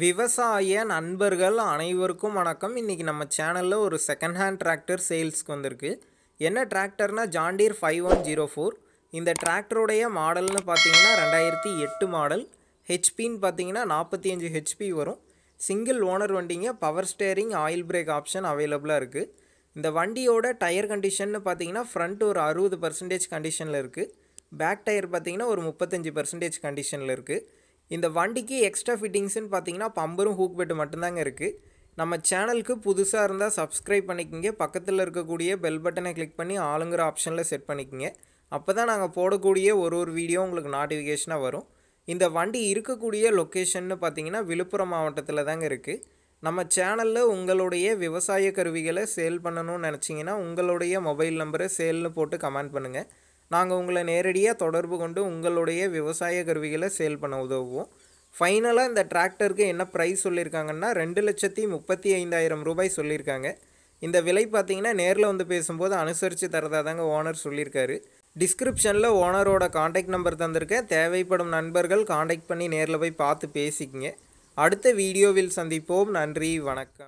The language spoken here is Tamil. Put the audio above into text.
விவசாய நண்பர்கள் அனைவருக்கும் வணக்கம் இன்றைக்கி நம்ம சேனலில் ஒரு செகண்ட் ஹேண்ட் டிராக்டர் சேல்ஸ்க்கு வந்திருக்கு என்ன டிராக்டர்னால் John Deere five one zero four இந்த டிராக்டருடைய மாடல்னு பார்த்தீங்கன்னா ரெண்டாயிரத்தி எட்டு மாடல் ஹெச்பின்னு பார்த்தீங்கன்னா நாற்பத்தி அஞ்சு ஹெச்பி வரும் சிங்கிள் ஓனர் வண்டிங்க power steering oil brake option அவைலபிளாக இருக்குது இந்த வண்டியோட டயர் கண்டிஷன்னு பார்த்தீங்கன்னா ஃப்ரண்ட் ஒரு அறுபது பர்சன்டேஜ் கண்டிஷனில் இருக்குது பேக் டயர் பார்த்தீங்கன்னா ஒரு முப்பத்தஞ்சு பர்சன்டேஜ் கண்டிஷனில் இருக்குது இந்த வண்டிக்கு எக்ஸ்ட்ரா ஃபிட்டிங்ஸ்னு பார்த்தீங்கன்னா பம்பரும் ஹூக் பெட்டு மட்டும்தாங்க இருக்குது நம்ம சேனலுக்கு புதுசாக இருந்தால் சப்ஸ்கிரைப் பண்ணிக்கோங்க பக்கத்தில் இருக்கக்கூடிய பெல் பட்டனை கிளிக் பண்ணி ஆளுங்கிற ஆப்ஷனில் செட் பண்ணிக்கோங்க அப்போ தான் நாங்கள் போடக்கூடிய ஒரு ஒரு வீடியோ உங்களுக்கு நோட்டிஃபிகேஷனாக வரும் இந்த வண்டி இருக்கக்கூடிய லொக்கேஷன்னு பார்த்தீங்கன்னா விழுப்புரம் மாவட்டத்தில் தாங்க இருக்குது நம்ம சேனலில் உங்களுடைய விவசாய கருவிகளை சேல் பண்ணணும்னு நினச்சிங்கன்னா உங்களுடைய மொபைல் நம்பரை சேல்னு போட்டு கமெண்ட் பண்ணுங்கள் நாங்கள் உங்களை நேரடியாக தொடர்பு கொண்டு உங்களுடைய விவசாய கருவிகளை சேல் பண்ண உதவுவோம் ஃபைனலாக இந்த டிராக்டருக்கு என்ன ப்ரைஸ் சொல்லியிருக்காங்கன்னா ரெண்டு லட்சத்தி முப்பத்தி ஐந்தாயிரம் ரூபாய் சொல்லியிருக்காங்க இந்த விலை பார்த்தீங்கன்னா நேரில் வந்து பேசும்போது அனுசரித்து தரதா தாங்க ஓனர் சொல்லியிருக்காரு டிஸ்கிரிப்ஷனில் ஓனரோட காண்டாக்ட் நம்பர் தந்திருக்கேன் தேவைப்படும் நண்பர்கள் காண்டாக்ட் பண்ணி நேரில் போய் பார்த்து பேசிக்கங்க அடுத்த வீடியோவில் சந்திப்போம் நன்றி வணக்கம்